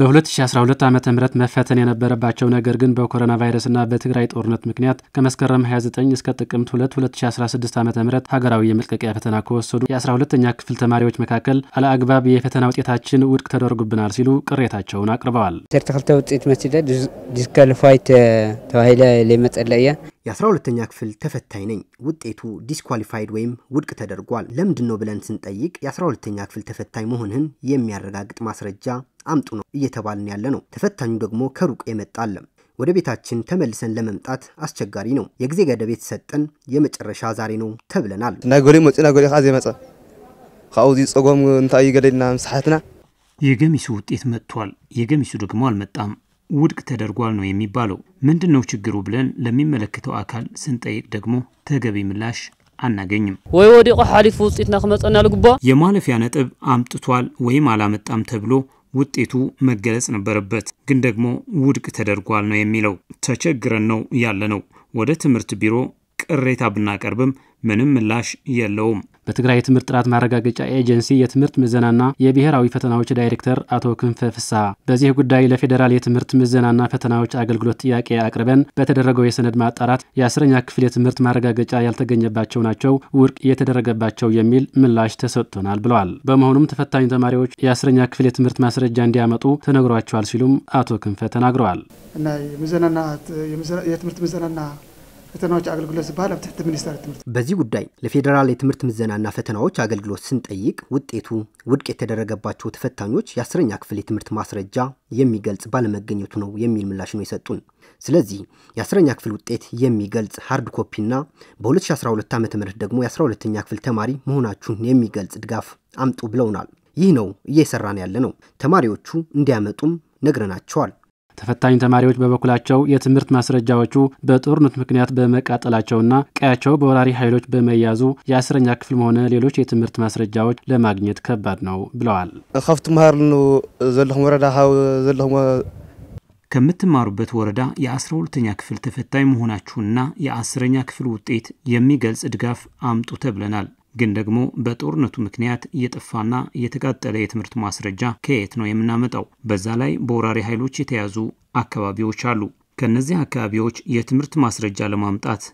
በ2012 ዓ ም መፈተን የነበረባቸው ነገር ግን በኮሮና ቫይረስና በትግራይ ጦርነት ምክንያት ከመስከረም 29 እስከ ጥቅምት 2 2016 ዓ ም ሀገራዊ የመልቀቂያ ፈተና ከወሰዱ የ12ኛ ክፍል ተማሪዎች መካከል አለአግባብ የፈተና ውጤታችን ውድቅ ተደርጉብናል ሲሉ ቅሬታቸውን አቅርበዋል። 12 ውጤት መሲዳ ዲስኳሊፋይት ተባሂለ ለመጸለያ የ12ኛ ክፍል ተፈታኝ ነኝ። ውጤቱ ዲስኳሊፋይድ ወይም ውድቅ ተደርጓል። ለምንድን ነው ብለን ስንጠይቅ የ12ኛ ክፍል ተፈታኝ መሆንህን የሚያረጋግጥ ማስረጃ አምጡ ነው እየተባልን ያለ ነው። ተፈታኙ ደግሞ ከሩቅ የመጣ አለም ወደ ቤታችን ተመልሰን ለመምጣት አስቸጋሪ ነው። የጊዜ ገደብ የተሰጠን የመጨረሻ ዛሬ ነው ተብለናል። ናጎሌ መፅ ጎሌ ከዓ ዘይመፀ ካብኡ ፀጎም እንታይ ይገደልና ምስሓትና የገሚሱ ውጤት መጥቷል፣ የገሚሱ ደግሞ አልመጣም ውድቅ ተደርጓል ነው የሚባለው። ምንድን ነው ችግሩ ብለን ለሚመለከተው አካል ስንጠይቅ ደግሞ ተገቢ ምላሽ አናገኝም። ወይ ወዲቆ ሓሊፉ ውጤትና ክመፀና ልግባ የማለፊያ ነጥብ አምጥቷል ወይም አላመጣም ተብሎ ውጤቱ መገለጽ ነበረበት፣ ግን ደግሞ ውድቅ ተደርጓል ነው የሚለው። ተቸግረን ነው ያለ ነው። ወደ ትምህርት ቢሮ ቅሬታ ብናቀርብም ምንም ምላሽ የለውም። በትግራይ የትምህርት ጥራት ማረጋገጫ ኤጀንሲ የትምህርት ምዘናና የብሔራዊ ፈተናዎች ዳይሬክተር አቶ ክንፈ ፍሳ በዚህ ጉዳይ ለፌዴራል የትምህርት ምዘናና ፈተናዎች አገልግሎት ጥያቄ አቅርበን በተደረገው የሰነድ ማጣራት የአስረኛ ክፍል የትምህርት ማረጋገጫ ያልተገኘባቸው ናቸው ውድቅ እየተደረገባቸው የሚል ምላሽ ተሰጥቶናል ብለዋል። በመሆኑም ተፈታኝ ተማሪዎች የአስረኛ ክፍል የትምህርት ማስረጃ እንዲያመጡ ተነግሯቸዋል ሲሉም አቶ ክንፈ ተናግረዋል። እና የትምህርት ምዘናና ፈተናዎች አገልግሎት ሲባል አብ ትሕቲ ሚኒስቴር ትምህርት በዚህ ጉዳይ ለፌዴራል የትምህርት ምዘናና ፈተናዎች አገልግሎት ስንጠይቅ ውጤቱ ውድቅ የተደረገባቸው ተፈታኞች የአስረኛ ክፍል የትምህርት ማስረጃ የሚገልጽ ባለመገኘቱ ነው የሚል ምላሽ ነው የሰጡን። ስለዚህ የአስረኛ ክፍል ውጤት የሚገልጽ ሃርድ ኮፒና በ2012 ዓ ም ደግሞ የ12ኛ ክፍል ተማሪ መሆናችሁን የሚገልጽ ድጋፍ አምጡ ብለውናል። ይህ ነው እየሰራን ያለ ነው። ተማሪዎቹ እንዲያመጡም ነግረናቸዋል። ተፈታኝ ተማሪዎች በበኩላቸው የትምህርት ማስረጃዎቹ በጦርነት ምክንያት በመቃጠላቸውና ቀያቸው በወራሪ ኃይሎች በመያዙ የአስረኛ ክፍልም ሆነ ሌሎች የትምህርት ማስረጃዎች ለማግኘት ከባድ ነው ብለዋል። ካብቲ ዘለኹም ወረዳ ዘለኹም ከምትማሩበት ወረዳ የ12ተኛ ክፍል ተፈታኝ መሆናችሁንና የአስረኛ ክፍል ውጤት የሚገልጽ ድጋፍ አምጡ ተብለናል። ግን ደግሞ በጦርነቱ ምክንያት እየጠፋና እየተቃጠለ የትምህርት ማስረጃ ከየት ነው የምናመጣው? በዛ ላይ በወራሪ ኃይሎች የተያዙ አካባቢዎች አሉ። ከእነዚህ አካባቢዎች የትምህርት ማስረጃ ለማምጣት